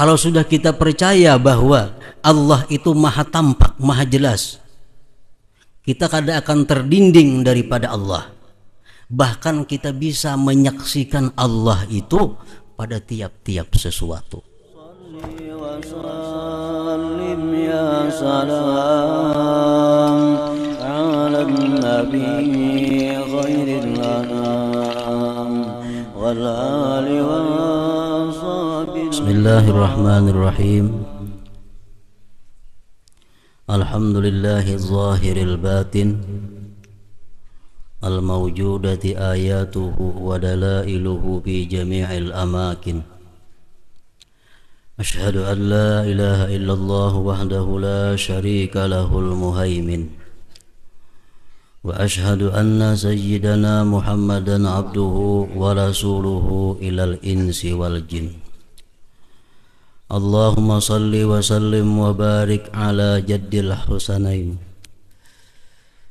Kalau sudah kita percaya bahwa Allah itu maha tampak, maha jelas, kita kadang akan terdinding daripada Allah. Bahkan kita bisa menyaksikan Allah itu pada tiap-tiap sesuatu. والآل الله الرحمن الرحيم الحمد لله الظاهر الباطن الموجودة آياته ودلائله في جميع الأماكن أشهد أن لا إله إلا الله وحده لا شريك له المهيمن وأشهد أن سيدنا محمدا عبده ورسوله إلى الإنس والجن Allahumma salli wa sallim wa barik ala jaddil husanain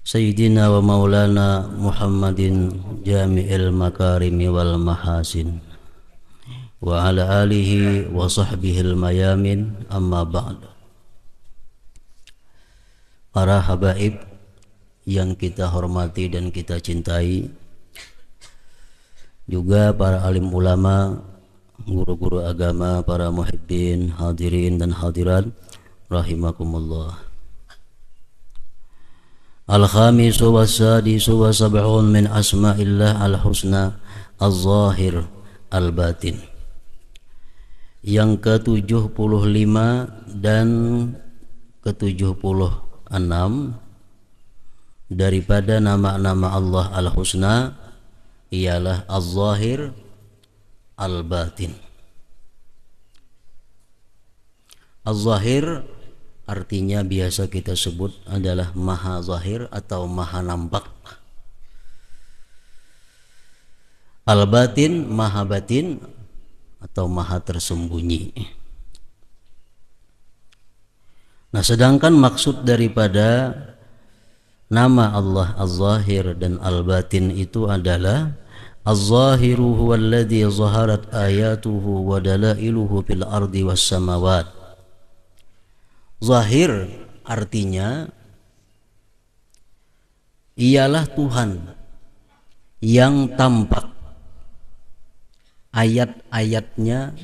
Sayyidina wa maulana Muhammadin jami'il makarimi wal mahasin Wa ala alihi wa sahbihi al mayamin amma ba'd Para habaib yang kita hormati dan kita cintai Juga para alim ulama' guru-guru agama, para muhibbin, hadirin dan hadirat rahimakumullah. al khamisu was-sadisu wa sab'un min asma'illah al-husna al-zahir al-batin. Yang ke-75 dan ke-76 daripada nama-nama Allah al-husna ialah al-zahir al husna al zahir al batin yang ke 75 dan ke 76 daripada nama nama allah al husna ialah az zahir al al-batin. Al-zahir artinya biasa kita sebut adalah maha zahir atau maha nampak. Al-batin, maha batin atau maha tersembunyi. Nah, sedangkan maksud daripada nama Allah Az-Zahir dan Al-Batin itu adalah الظاهر هو الذي ظهرت آياته ودalailuhu fil ardi was samawat Zahir artinya ialah Tuhan yang tampak ayat-ayatnya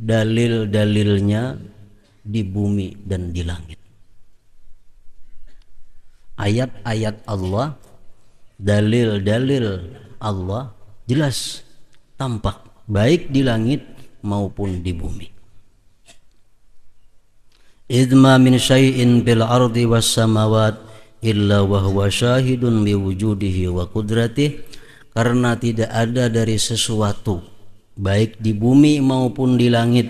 dalil-dalilnya di bumi dan di langit ayat-ayat Allah dalil-dalil Allah jelas tampak baik di langit maupun di bumi. Idma min syai'in bil ardi was samawat illa wa huwa syahidun bi wujudihi wa qudratihi karena tidak ada dari sesuatu baik di bumi maupun di langit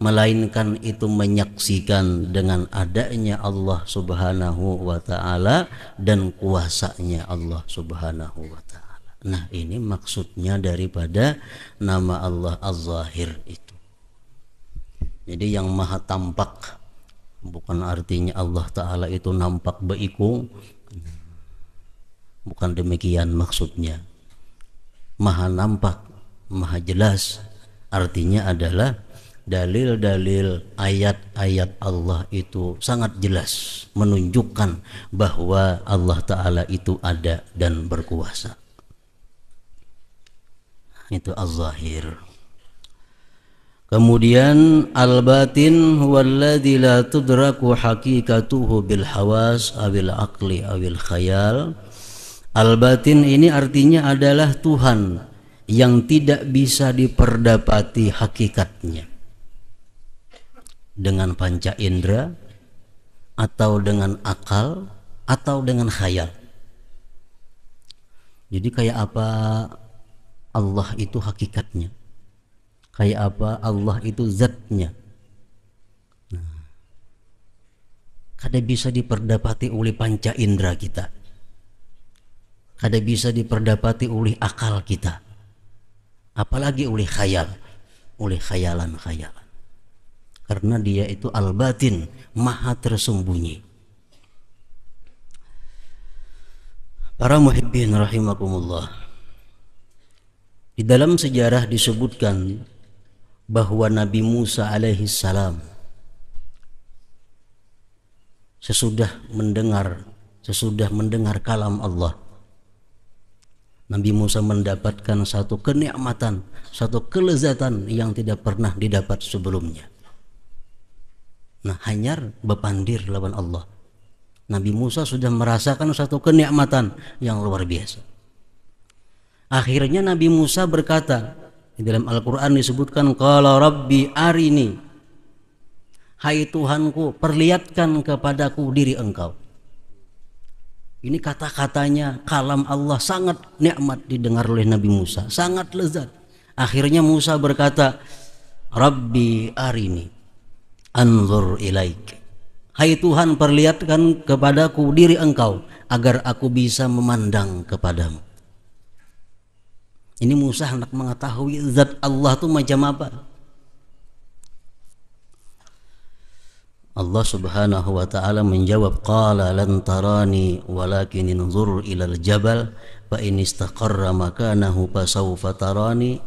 melainkan itu menyaksikan dengan adanya Allah Subhanahu wa taala dan kuasanya Allah Subhanahu wa taala Nah, ini maksudnya daripada nama Allah Az-Zahir itu. Jadi yang maha tampak bukan artinya Allah taala itu nampak beiku Bukan demikian maksudnya. Maha nampak, maha jelas artinya adalah dalil-dalil ayat-ayat Allah itu sangat jelas menunjukkan bahwa Allah taala itu ada dan berkuasa itu az-zahir Kemudian al-batin huwallazi la tudraku hakikatuhu bil hawas awil aqli awil khayal. Al-batin ini artinya adalah Tuhan yang tidak bisa diperdapati hakikatnya dengan panca indera atau dengan akal atau dengan khayal. Jadi kayak apa Allah itu hakikatnya kayak apa Allah itu zatnya nah, kada bisa diperdapati oleh panca indera kita kada bisa diperdapati oleh akal kita apalagi oleh khayal oleh khayalan-khayalan karena dia itu al-batin maha tersembunyi para muhibbin rahimakumullah di dalam sejarah disebutkan bahwa Nabi Musa alaihi salam sesudah mendengar sesudah mendengar kalam Allah Nabi Musa mendapatkan satu kenikmatan, satu kelezatan yang tidak pernah didapat sebelumnya. Nah, hanyar berpandir lawan Allah. Nabi Musa sudah merasakan satu kenikmatan yang luar biasa. Akhirnya Nabi Musa berkata, di dalam Al-Qur'an disebutkan kalau rabbi arini. Hai Tuhanku, perlihatkan kepadaku diri engkau. Ini kata-katanya kalam Allah sangat nikmat didengar oleh Nabi Musa, sangat lezat. Akhirnya Musa berkata, "Rabbi arini anzur ilaike, Hai Tuhan, perlihatkan kepadaku diri Engkau agar aku bisa memandang kepadamu. Ini Musa hendak mengetahui zat Allah itu macam apa. Allah Subhanahu wa taala menjawab qala lan tarani walakin inzur ila al-jabal fa in istaqarra makanahu sawfa tarani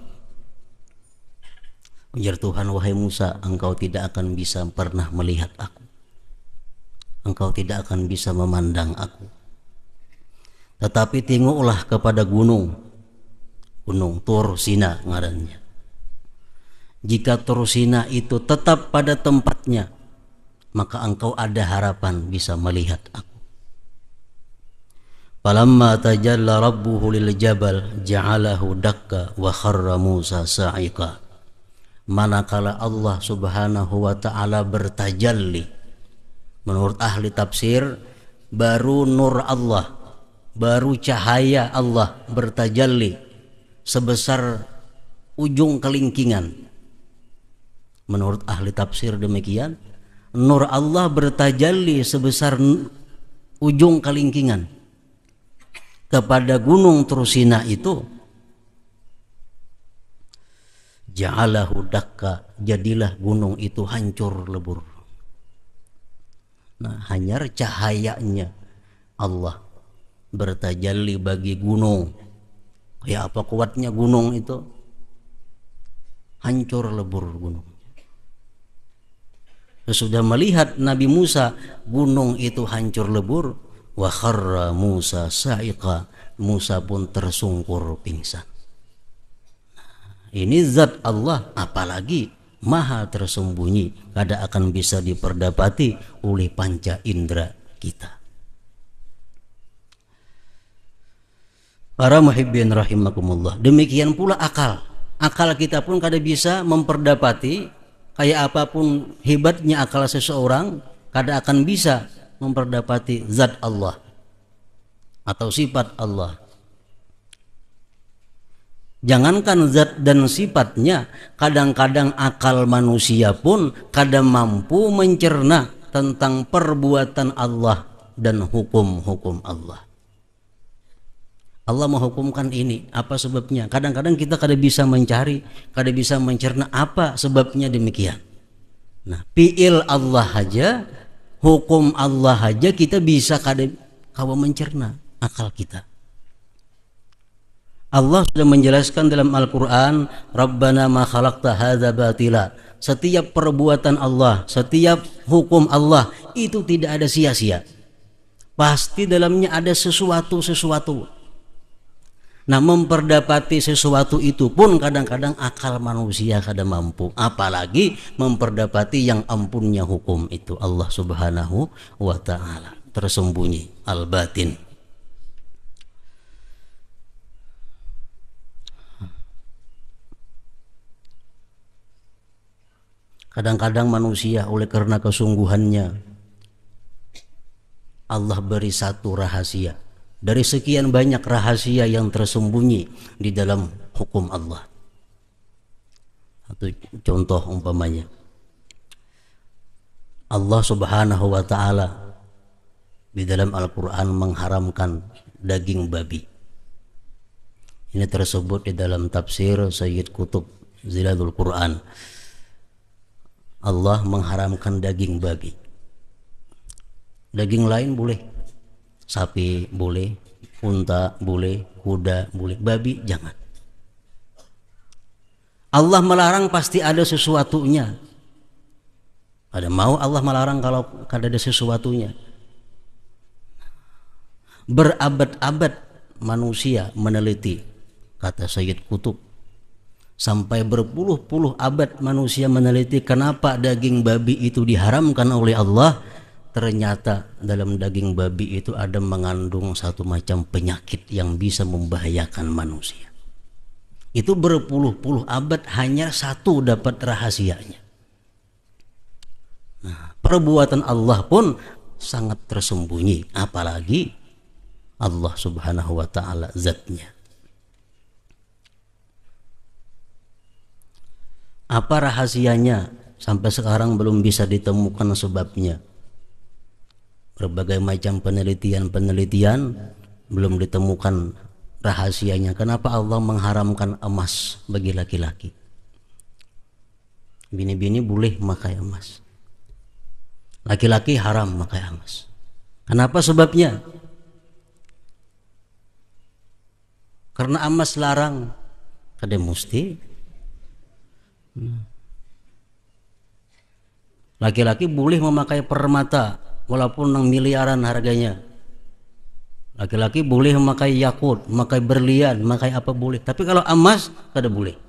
Ujar Tuhan wahai Musa engkau tidak akan bisa pernah melihat aku engkau tidak akan bisa memandang aku tetapi tengoklah kepada gunung Gunung Tursina ngarannya. Jika Tursina itu tetap pada tempatnya, maka engkau ada harapan bisa melihat aku. Falamma tajalla rabbuhu lil jabal ja'alahu dakka wa kharra Musa sa'iqa. Manakala Allah Subhanahu wa taala bertajalli menurut ahli tafsir baru nur Allah, baru cahaya Allah bertajalli sebesar ujung kelingkingan. Menurut ahli tafsir demikian, nur Allah bertajalli sebesar ujung kelingkingan kepada gunung Trusina itu. Ja'alahu dakka, jadilah gunung itu hancur lebur. Nah, hanya cahayanya Allah bertajalli bagi gunung Ya apa kuatnya gunung itu? Hancur lebur gunung. Sesudah melihat Nabi Musa gunung itu hancur lebur, wahara Musa sa'iqa. Musa pun tersungkur pingsan. Nah, ini zat Allah apalagi maha tersembunyi tidak akan bisa diperdapati oleh panca indera kita. Para muhibbin rahimakumullah. Demikian pula akal. Akal kita pun kada bisa memperdapati kayak apapun hebatnya akal seseorang kada akan bisa memperdapati zat Allah atau sifat Allah. Jangankan zat dan sifatnya, kadang-kadang akal manusia pun kadang mampu mencerna tentang perbuatan Allah dan hukum-hukum Allah. Allah menghukumkan ini apa sebabnya kadang-kadang kita kada bisa mencari kada bisa mencerna apa sebabnya demikian nah piil Allah aja hukum Allah aja kita bisa kada kawa mencerna akal kita Allah sudah menjelaskan dalam Al-Quran Rabbana ma khalaqta hadha batila setiap perbuatan Allah setiap hukum Allah itu tidak ada sia-sia pasti dalamnya ada sesuatu-sesuatu Nah memperdapati sesuatu itu pun kadang-kadang akal manusia kadang mampu Apalagi memperdapati yang ampunnya hukum itu Allah subhanahu wa ta'ala Tersembunyi al-batin Kadang-kadang manusia oleh karena kesungguhannya Allah beri satu rahasia dari sekian banyak rahasia yang tersembunyi di dalam hukum Allah. Atau contoh umpamanya. Allah Subhanahu wa taala di dalam Al-Qur'an mengharamkan daging babi. Ini tersebut di dalam tafsir Sayyid Kutub Ziladul Quran. Allah mengharamkan daging babi. Daging lain boleh sapi boleh, unta boleh, kuda boleh, babi jangan. Allah melarang pasti ada sesuatunya. Ada mau Allah melarang kalau kada ada sesuatunya. Berabad-abad manusia meneliti kata Sayyid Kutub sampai berpuluh-puluh abad manusia meneliti kenapa daging babi itu diharamkan oleh Allah ternyata dalam daging babi itu ada mengandung satu macam penyakit yang bisa membahayakan manusia. Itu berpuluh-puluh abad hanya satu dapat rahasianya. Nah, perbuatan Allah pun sangat tersembunyi, apalagi Allah Subhanahu wa taala zatnya. Apa rahasianya sampai sekarang belum bisa ditemukan sebabnya? berbagai macam penelitian-penelitian belum ditemukan rahasianya kenapa Allah mengharamkan emas bagi laki-laki bini-bini boleh memakai emas laki-laki haram memakai emas kenapa sebabnya karena emas larang kada musti hmm. laki-laki boleh memakai permata walaupun nang miliaran harganya laki-laki boleh memakai yakut memakai berlian memakai apa boleh tapi kalau emas kada boleh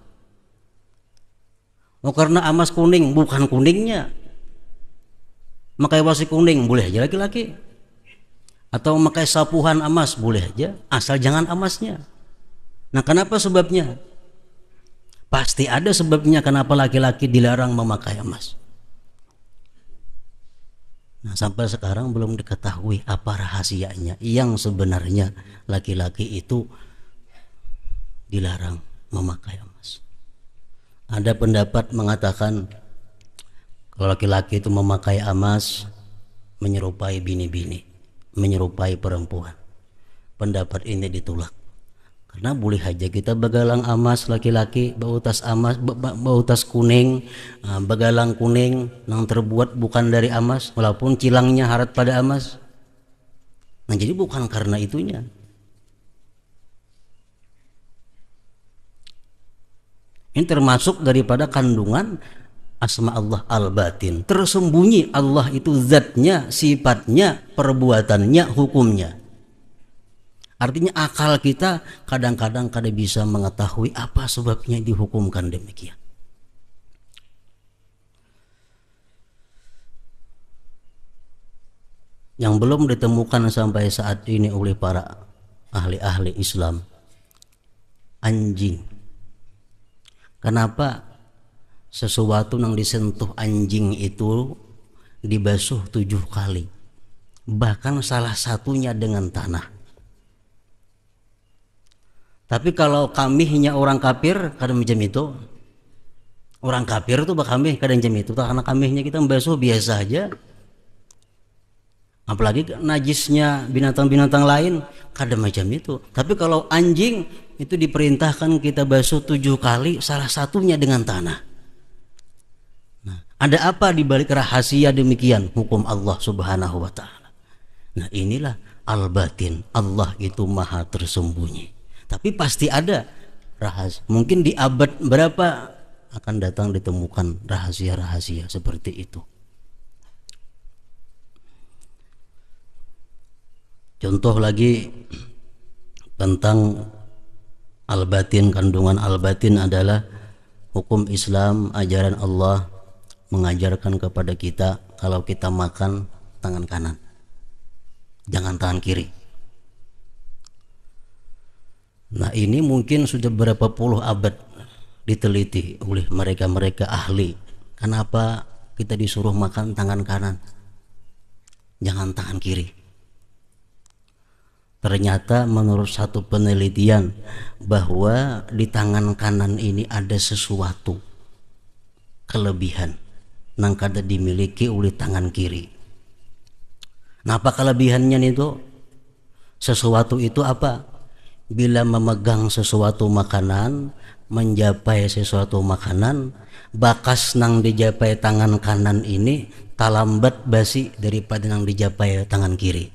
oh karena emas kuning bukan kuningnya memakai wasi kuning boleh aja laki-laki atau memakai sapuhan emas boleh aja asal jangan emasnya nah kenapa sebabnya pasti ada sebabnya kenapa laki-laki dilarang memakai emas Nah, sampai sekarang belum diketahui apa rahasianya yang sebenarnya laki-laki itu dilarang memakai emas. Ada pendapat mengatakan kalau laki-laki itu memakai emas menyerupai bini-bini, menyerupai perempuan. Pendapat ini ditolak karena boleh aja kita begalang amas laki-laki bau tas amas bau tas kuning ah, begalang kuning yang terbuat bukan dari amas walaupun cilangnya harat pada amas nah jadi bukan karena itunya ini termasuk daripada kandungan asma Allah al-batin tersembunyi Allah itu zatnya sifatnya perbuatannya hukumnya Artinya akal kita kadang-kadang kada bisa mengetahui apa sebabnya dihukumkan demikian. Yang belum ditemukan sampai saat ini oleh para ahli-ahli Islam. Anjing. Kenapa sesuatu yang disentuh anjing itu dibasuh tujuh kali bahkan salah satunya dengan tanah tapi kalau kami hanya orang kafir kadang macam itu. Orang kafir tuh kami kadang jam itu. Karena kami hanya kita membasuh biasa aja. Apalagi najisnya binatang-binatang lain kadang macam itu. Tapi kalau anjing itu diperintahkan kita basuh tujuh kali salah satunya dengan tanah. Nah, ada apa di balik rahasia demikian hukum Allah Subhanahu wa taala. Nah, inilah al-batin. Allah itu maha tersembunyi. Tapi pasti ada rahasia. Mungkin di abad berapa akan datang ditemukan rahasia-rahasia seperti itu. Contoh lagi tentang albatin. kandungan albatin adalah hukum Islam, ajaran Allah mengajarkan kepada kita kalau kita makan tangan kanan. Jangan tangan kiri. Nah ini mungkin sudah berapa puluh abad diteliti oleh mereka-mereka ahli. Kenapa kita disuruh makan tangan kanan? Jangan tangan kiri. Ternyata menurut satu penelitian bahwa di tangan kanan ini ada sesuatu kelebihan yang kada dimiliki oleh tangan kiri. Nah, apa kelebihannya itu? Sesuatu itu apa? bila memegang sesuatu makanan menjapai sesuatu makanan bakas nang dijapai tangan kanan ini talambat basi daripada nang dijapai tangan kiri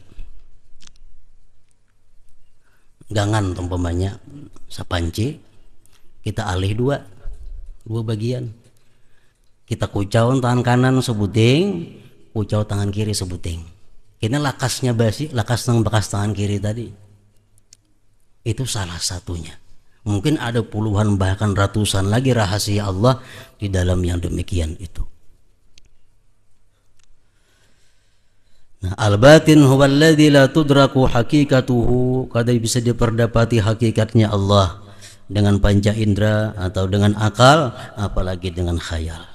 gangan umpamanya sapanci, kita alih dua dua bagian kita kucau tangan kanan sebuting kucau tangan kiri sebuting ini lakasnya basi lakas nang bekas tangan kiri tadi itu salah satunya. Mungkin ada puluhan bahkan ratusan lagi rahasia Allah di dalam yang demikian itu. Nah, al-batin huwa alladhi la tudraku hakikatuhu kada bisa diperdapati hakikatnya Allah dengan panca indera atau dengan akal apalagi dengan khayal.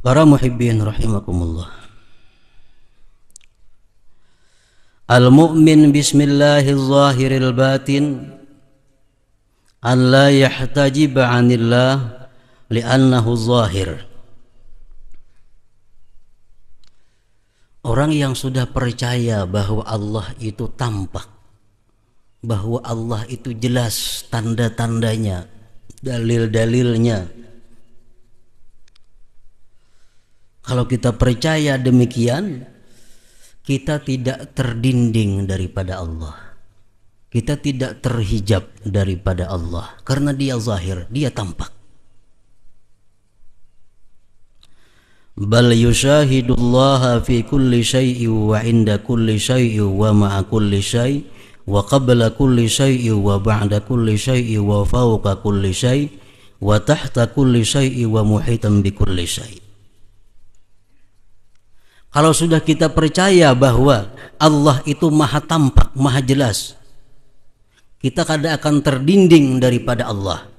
Para muhibbin rahimakumullah. Al-mu'min bismillahirrahmanirrahim al batin, Allah لا يحتجب li'annahu zahir Orang yang sudah percaya bahwa Allah itu tampak, bahwa Allah itu jelas tanda-tandanya, dalil-dalilnya. Kalau kita percaya demikian, kita tidak terdinding daripada Allah. Kita tidak terhijab daripada Allah karena dia zahir, dia tampak. Bal yushahidullaha fi kulli syai'i wa inda kulli syai'i wa ma'a kulli syai'i wa qabla kulli syai'i wa ba'da kulli syai'i wa fawqa kulli syai'i wa tahta kulli syai'i wa muhitan bi kulli syai'i kalau sudah kita percaya bahwa Allah itu maha tampak, maha jelas, kita kadang akan terdinding daripada Allah.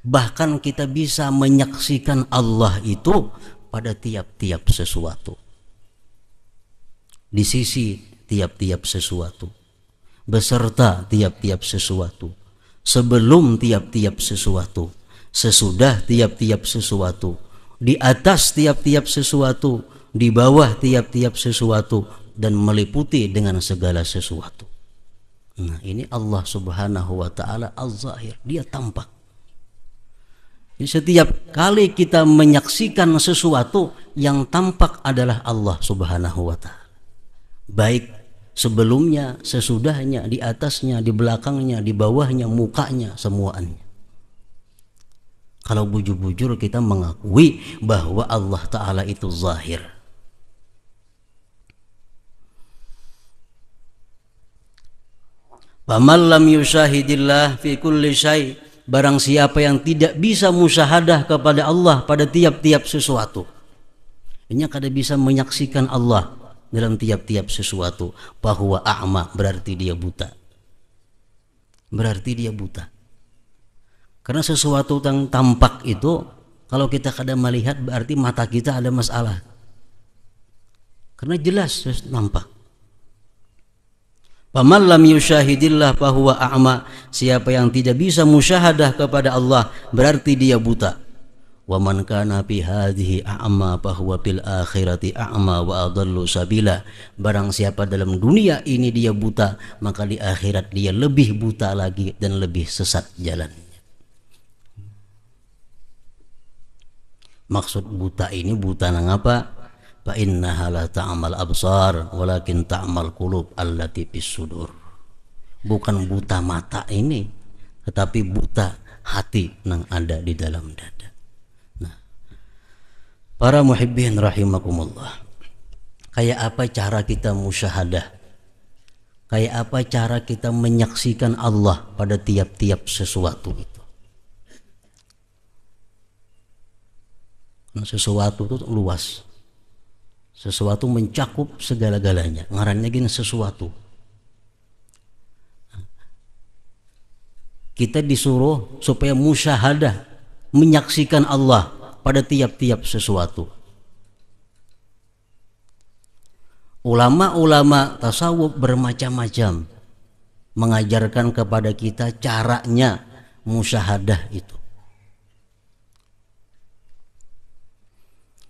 Bahkan kita bisa menyaksikan Allah itu pada tiap-tiap sesuatu. Di sisi tiap-tiap sesuatu. Beserta tiap-tiap sesuatu. Sebelum tiap-tiap sesuatu. Sesudah tiap-tiap sesuatu. Di atas tiap-tiap sesuatu di bawah tiap-tiap sesuatu dan meliputi dengan segala sesuatu. Nah, ini Allah Subhanahu wa taala Az zahir dia tampak. Di setiap kali kita menyaksikan sesuatu yang tampak adalah Allah Subhanahu wa taala. Baik sebelumnya, sesudahnya, di atasnya, di belakangnya, di bawahnya, mukanya, semuanya. Kalau bujur-bujur kita mengakui bahwa Allah Ta'ala itu zahir. Faman lam yusahidillah fi kulli syai barang siapa yang tidak bisa musyahadah kepada Allah pada tiap-tiap sesuatu. Ini kada bisa menyaksikan Allah dalam tiap-tiap sesuatu bahwa a'ma berarti dia buta. Berarti dia buta. Karena sesuatu yang tampak itu kalau kita kada melihat berarti mata kita ada masalah. Karena jelas nampak. Faman yusyahidillah bahwa a'ma. Siapa yang tidak bisa musyahadah kepada Allah berarti dia buta. Wa man kana fi hadhihi a'ma bahwa fil akhirati a'ma wa adallu sabila. Barang siapa dalam dunia ini dia buta, maka di akhirat dia lebih buta lagi dan lebih sesat jalannya. Maksud buta ini buta nang apa? fa innaha la ta'mal absar walakin ta'mal qulub allati fis sudur bukan buta mata ini tetapi buta hati yang ada di dalam dada nah para muhibbin rahimakumullah kayak apa cara kita musyahadah kayak apa cara kita menyaksikan Allah pada tiap-tiap sesuatu itu nah, sesuatu itu luas sesuatu mencakup segala-galanya ngarannya gini sesuatu kita disuruh supaya musyahadah menyaksikan Allah pada tiap-tiap sesuatu ulama-ulama tasawuf bermacam-macam mengajarkan kepada kita caranya musyahadah itu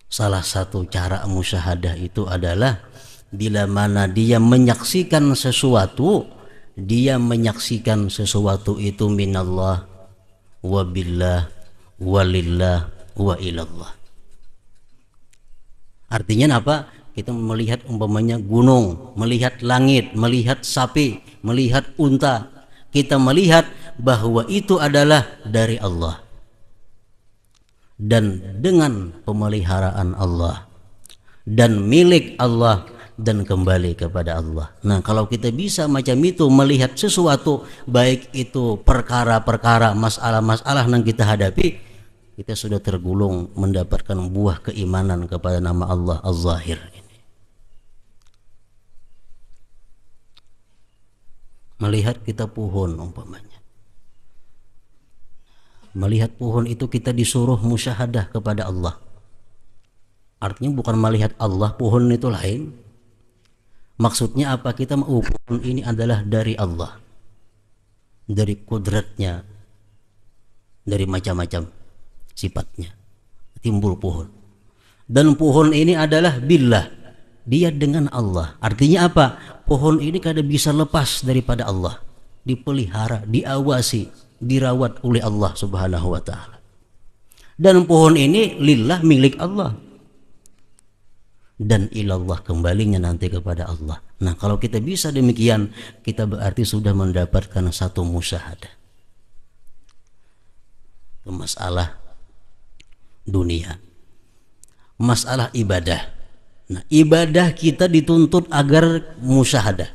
Salah satu cara musyahadah itu adalah bila mana dia menyaksikan sesuatu, dia menyaksikan sesuatu itu minallah wabillah, walillah wa ilallah. Artinya apa? Kita melihat umpamanya gunung, melihat langit, melihat sapi, melihat unta. Kita melihat bahwa itu adalah dari Allah dan dengan pemeliharaan Allah dan milik Allah dan kembali kepada Allah. Nah, kalau kita bisa macam itu melihat sesuatu baik itu perkara-perkara, masalah-masalah yang kita hadapi, kita sudah tergulung mendapatkan buah keimanan kepada nama Allah al zahir ini. Melihat kita pohon umpamanya Melihat pohon itu kita disuruh musyahadah kepada Allah. Artinya bukan melihat Allah, pohon itu lain. Maksudnya apa kita mau pohon ini adalah dari Allah. Dari kudratnya. Dari macam-macam sifatnya. Timbul pohon. Dan pohon ini adalah billah. Dia dengan Allah. Artinya apa? Pohon ini kada bisa lepas daripada Allah. Dipelihara, diawasi, dirawat oleh Allah Subhanahu wa taala. Dan pohon ini lillah milik Allah. Dan ilallah kembalinya nanti kepada Allah. Nah, kalau kita bisa demikian, kita berarti sudah mendapatkan satu musyahadah. Masalah dunia. Masalah ibadah. Nah, ibadah kita dituntut agar musyahadah.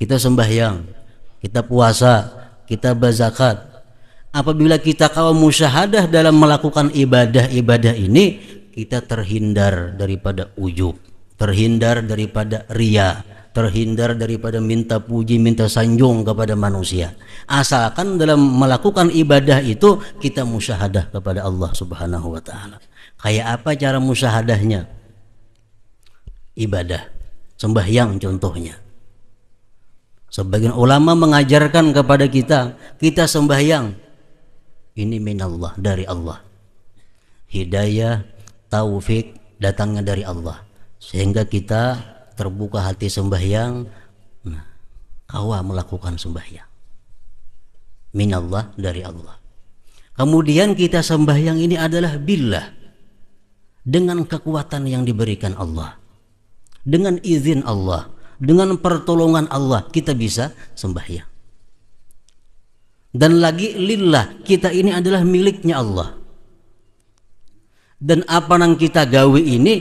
Kita sembahyang, kita puasa, kita berzakat. Apabila kita kaum musyahadah dalam melakukan ibadah-ibadah ini, kita terhindar daripada ujub, terhindar daripada ria, terhindar daripada minta puji, minta sanjung kepada manusia. Asalkan dalam melakukan ibadah itu kita musyahadah kepada Allah Subhanahu wa taala. Kayak apa cara musyahadahnya? Ibadah, sembahyang contohnya. Sebagian ulama mengajarkan kepada kita, kita sembahyang. Ini minallah, dari Allah. Hidayah, taufik, datangnya dari Allah. Sehingga kita terbuka hati sembahyang, nah, kawa melakukan sembahyang. Minallah, dari Allah. Kemudian kita sembahyang ini adalah billah. Dengan kekuatan yang diberikan Allah. Dengan izin Allah dengan pertolongan Allah kita bisa sembahyang. Dan lagi lillah, kita ini adalah miliknya Allah. Dan apa yang kita gawe ini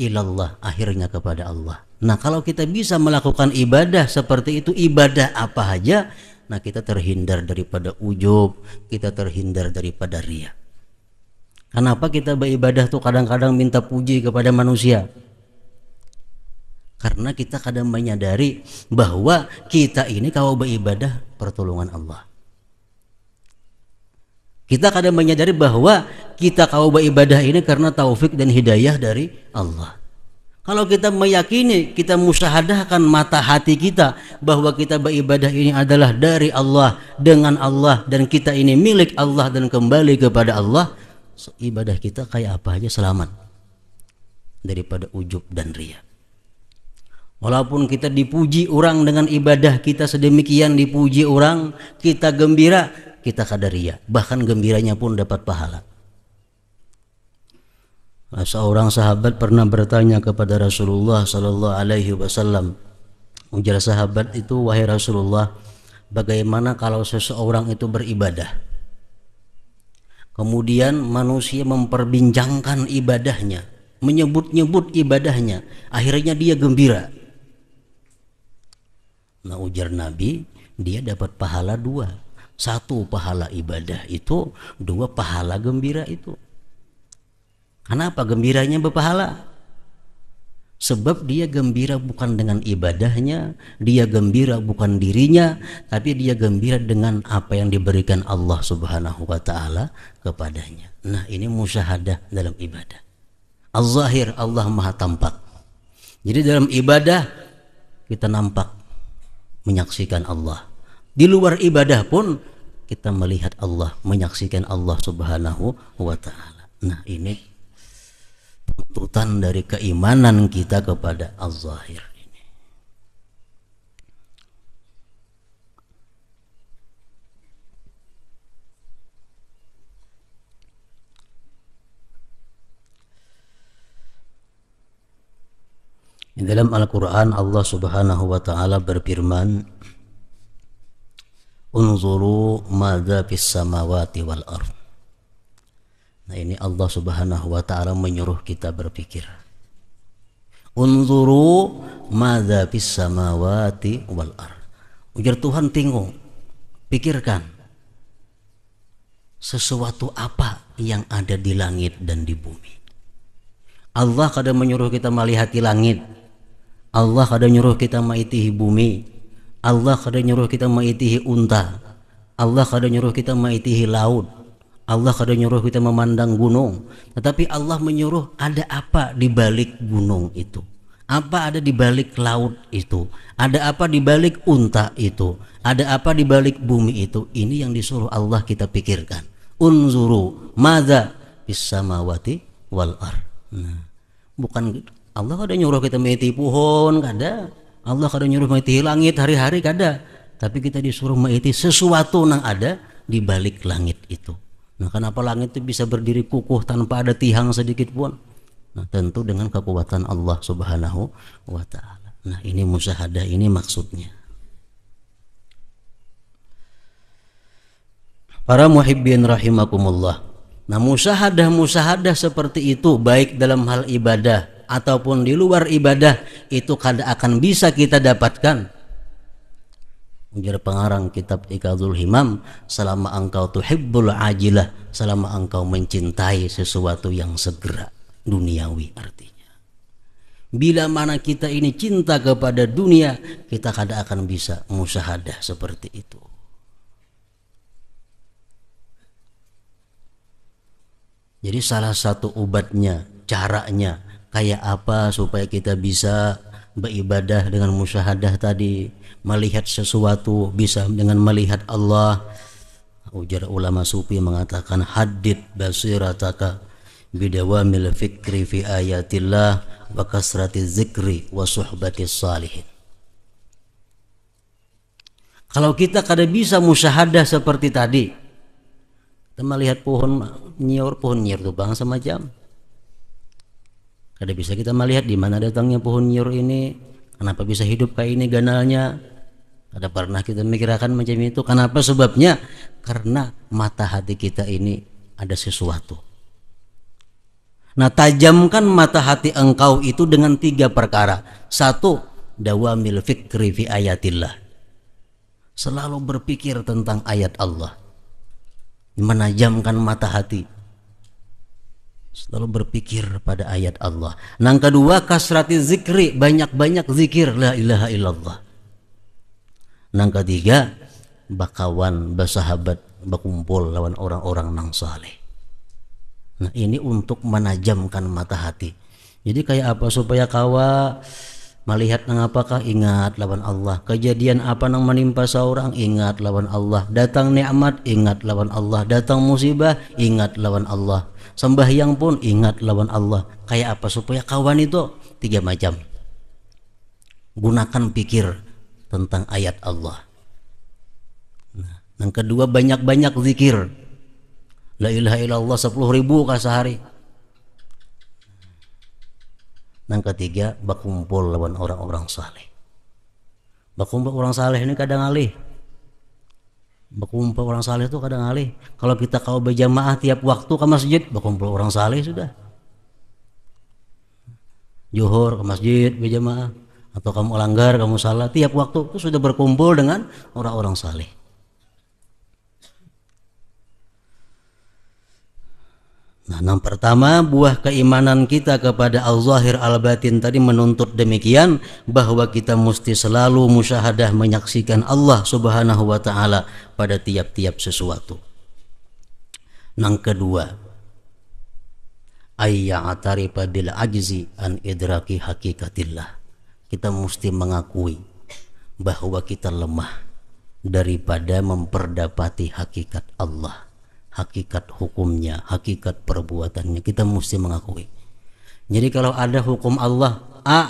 ilallah akhirnya kepada Allah. Nah, kalau kita bisa melakukan ibadah seperti itu, ibadah apa aja, nah kita terhindar daripada ujub, kita terhindar daripada ria. Kenapa kita beribadah tuh kadang-kadang minta puji kepada manusia? Karena kita kadang menyadari bahwa kita ini kalau beribadah pertolongan Allah. Kita kadang menyadari bahwa kita kalau beribadah ini karena taufik dan hidayah dari Allah. Kalau kita meyakini, kita musyahadahkan mata hati kita bahwa kita beribadah ini adalah dari Allah, dengan Allah, dan kita ini milik Allah dan kembali kepada Allah, ibadah kita kayak apa aja selamat daripada ujub dan riak. Walaupun kita dipuji orang dengan ibadah kita sedemikian dipuji orang, kita gembira, kita kadaria. Bahkan gembiranya pun dapat pahala. Nah, seorang sahabat pernah bertanya kepada Rasulullah Sallallahu Alaihi Wasallam, ujar sahabat itu, wahai Rasulullah, bagaimana kalau seseorang itu beribadah? Kemudian manusia memperbincangkan ibadahnya, menyebut-nyebut ibadahnya, akhirnya dia gembira Nah ujar Nabi, dia dapat pahala dua. Satu pahala ibadah itu, dua pahala gembira itu. Kenapa gembiranya berpahala? Sebab dia gembira bukan dengan ibadahnya, dia gembira bukan dirinya, tapi dia gembira dengan apa yang diberikan Allah Subhanahu wa taala kepadanya. Nah, ini musyahadah dalam ibadah. Al-zahir Allah Maha tampak. Jadi dalam ibadah kita nampak menyaksikan Allah. Di luar ibadah pun kita melihat Allah, menyaksikan Allah Subhanahu wa taala. Nah, ini tuntutan dari keimanan kita kepada al zahir Di dalam Al-Quran Allah subhanahu wa ta'ala berfirman Unzuru mada fis samawati wal ard Nah ini Allah subhanahu wa ta'ala menyuruh kita berpikir Unzuru mada fis samawati wal ard Ujar Tuhan tinggung Pikirkan Sesuatu apa yang ada di langit dan di bumi Allah kadang menyuruh kita melihat di langit Allah kada nyuruh kita maitihi bumi. Allah kada nyuruh kita maitihi unta. Allah kada nyuruh kita maitihi laut. Allah kada nyuruh kita memandang gunung. Tetapi Allah menyuruh ada apa di balik gunung itu. Apa ada di balik laut itu? Ada apa di balik unta itu? Ada apa di balik bumi itu? Ini yang disuruh Allah kita pikirkan. Unzuru madza bisa mawati wal ar. Nah, bukan Allah kada nyuruh kita meti pohon kada Allah kada nyuruh meti langit hari-hari kada tapi kita disuruh meti sesuatu yang ada di balik langit itu nah kenapa langit itu bisa berdiri kukuh tanpa ada tiang sedikit pun nah tentu dengan kekuatan Allah subhanahu wa ta'ala nah ini musahada ini maksudnya para muhibbin rahimakumullah nah musahada musahada seperti itu baik dalam hal ibadah ataupun di luar ibadah itu kada akan bisa kita dapatkan ujar pengarang kitab Ikadul Himam selama engkau tuhibbul ajilah selama engkau mencintai sesuatu yang segera duniawi artinya bila mana kita ini cinta kepada dunia kita kada akan bisa musahadah seperti itu Jadi salah satu obatnya, caranya kayak apa supaya kita bisa beribadah dengan musyahadah tadi melihat sesuatu bisa dengan melihat Allah ujar ulama sufi mengatakan hadid basirataka bidawamil fikri fi ayatillah wa kasrati zikri wa suhbati salihin kalau kita kada bisa musyahadah seperti tadi kita melihat pohon nyiur pohon nyiur tuh bang sama jam Kada bisa kita melihat di mana datangnya pohon nyur ini, kenapa bisa hidup kayak ini ganalnya. Ada pernah kita mikirkan macam itu. Kenapa sebabnya? Karena mata hati kita ini ada sesuatu. Nah tajamkan mata hati engkau itu dengan tiga perkara. Satu, dawamil fikri fi ayatillah. Selalu berpikir tentang ayat Allah. Menajamkan mata hati selalu berpikir pada ayat Allah. Nang nah, kedua kasrati zikri, banyak-banyak zikir la ilaha illallah. Nang nah, ketiga bakawan bersahabat berkumpul lawan orang-orang nang saleh. Nah ini untuk menajamkan mata hati. Jadi kayak apa supaya kawa melihat nang apakah ingat lawan Allah kejadian apa nang menimpa seorang ingat lawan Allah datang nikmat ingat lawan Allah datang musibah ingat lawan Allah Sembahyang pun ingat lawan Allah. Kayak apa supaya kawan itu tiga macam. Gunakan pikir tentang ayat Allah. Nah, yang kedua banyak-banyak zikir. La ilaha illallah sepuluh ribu kah sehari. Yang ketiga berkumpul lawan orang-orang saleh. Berkumpul orang saleh ini kadang alih berkumpul orang saleh itu kadang alih kalau kita kau berjamaah tiap waktu ke masjid berkumpul orang saleh sudah Johor ke masjid berjamaah atau kamu langgar kamu salah tiap waktu itu sudah berkumpul dengan orang-orang saleh Nah, yang pertama buah keimanan kita kepada Al-Zahir Al-Batin tadi menuntut demikian bahwa kita mesti selalu musyahadah menyaksikan Allah Subhanahu wa taala pada tiap-tiap sesuatu. Yang kedua, ayya atarifa bil ajzi an idraki hakikatillah. Kita mesti mengakui bahwa kita lemah daripada memperdapati hakikat Allah hakikat hukumnya, hakikat perbuatannya. Kita mesti mengakui. Jadi kalau ada hukum Allah A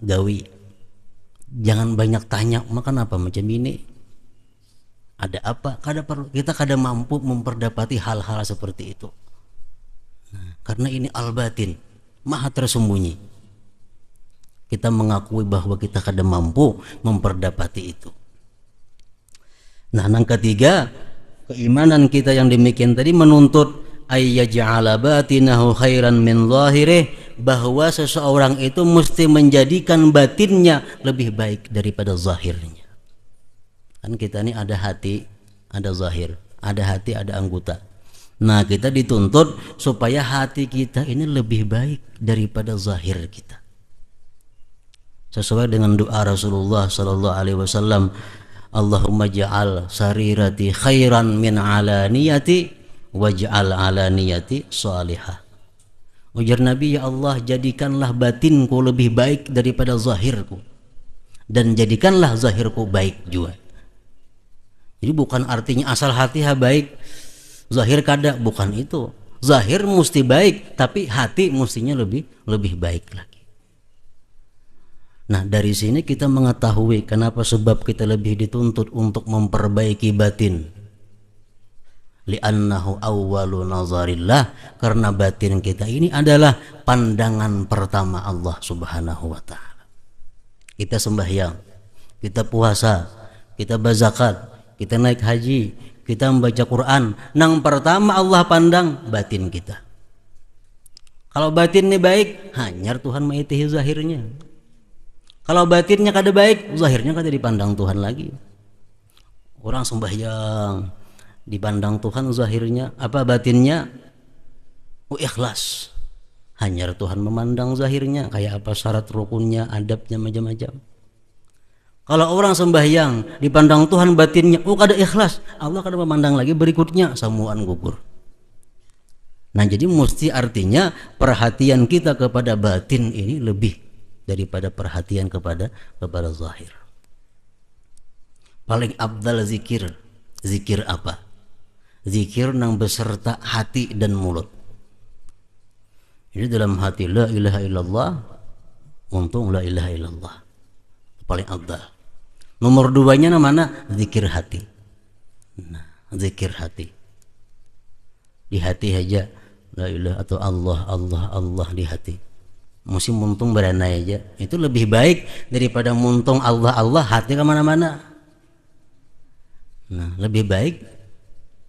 gawi jangan banyak tanya makan apa macam ini ada apa kada perlu kita kada mampu memperdapati hal-hal seperti itu nah, karena ini albatin maha tersembunyi kita mengakui bahwa kita kada mampu memperdapati itu nah yang ketiga keimanan kita yang demikian tadi menuntut ayyaj'ala batinahu khairan min zahirih bahwa seseorang itu mesti menjadikan batinnya lebih baik daripada zahirnya. Kan kita ini ada hati, ada zahir, ada hati, ada anggota. Nah, kita dituntut supaya hati kita ini lebih baik daripada zahir kita. Sesuai dengan doa Rasulullah sallallahu alaihi wasallam, Allahumma ja'al sarirati khairan min alaniyati waj'al alaniyati salihah Ujar Nabi, Ya Allah, jadikanlah batinku lebih baik daripada zahirku. Dan jadikanlah zahirku baik juga. Jadi bukan artinya asal hati ha baik, zahir kada, bukan itu. Zahir mesti baik, tapi hati mestinya lebih lebih baik lagi. Nah, dari sini kita mengetahui kenapa sebab kita lebih dituntut untuk memperbaiki batin. Li'annahu awwalu nazarillah karena batin kita ini adalah pandangan pertama Allah Subhanahu wa taala. Kita sembahyang, kita puasa, kita berzakat, kita naik haji, kita membaca Quran. Nang pertama Allah pandang batin kita. Kalau batin ini baik, hanyar Tuhan maitihi zahirnya. Kalau batinnya kada baik, zahirnya kada dipandang Tuhan lagi. Orang sembahyang dipandang Tuhan zahirnya apa batinnya oh, ikhlas. Hanya Tuhan memandang zahirnya kayak apa syarat rukunnya, adabnya macam-macam. Kalau orang sembahyang dipandang Tuhan batinnya, oh kada ikhlas, Allah kada memandang lagi berikutnya samuan gugur. Nah jadi mesti artinya perhatian kita kepada batin ini lebih daripada perhatian kepada kepada zahir. Paling abdal zikir, zikir apa? Zikir yang beserta hati dan mulut. Jadi dalam hati la ilaha illallah, untung la ilaha illallah. Paling abdal. Nomor duanya mana? Zikir hati. Nah, zikir hati. Di hati aja la ilaha atau Allah Allah Allah di hati musim muntung beranai aja itu lebih baik daripada muntung Allah Allah hati kemana-mana nah lebih baik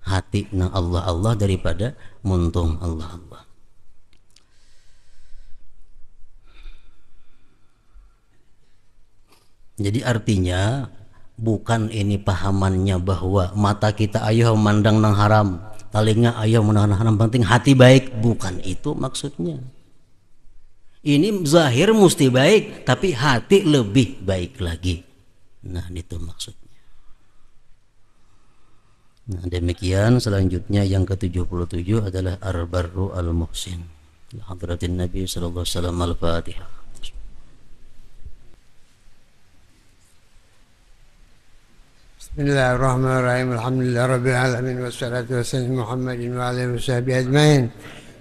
hati na Allah Allah daripada muntung Allah Allah jadi artinya bukan ini pahamannya bahwa mata kita ayo memandang nang haram telinga ayo menahan haram penting hati baik bukan itu maksudnya ini zahir mesti baik, tapi hati lebih baik lagi. Nah, itu maksudnya. Nah, demikian selanjutnya yang ke-77 adalah Ar-Barru Al-Muhsin. Hadratin Nabi sallallahu alaihi wasallam Al-Fatihah. Bismillahirrahmanirrahim. Alhamdulillah rabbil alamin wassalatu wassalamu Muhammadin wa alihi sahbihi ajmain.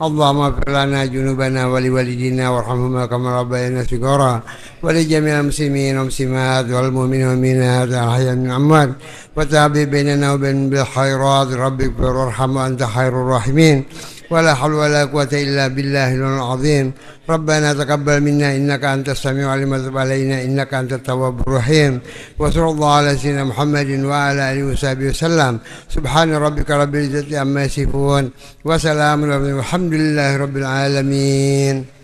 اللهم اغفر لنا جنوبنا ولوالدينا وارحمهما كما ربينا صغارا ولجميع المسلمين والمسلمات والمؤمنين والمؤمنات الاحياء من الاموات وتعبي بيننا وبين بالخيرات ربك فارحم وارحم وانت خير الراحمين ولا حول ولا قوة إلا بالله العظيم ربنا تقبل منا إنك أنت السميع العليم وتب علينا إنك أنت التواب الرحيم وصلى الله على سيدنا محمد وعلى آله وصحبه وسلم سبحان ربك رب العزة عما يصفون وسلام والحمد لله رب العالمين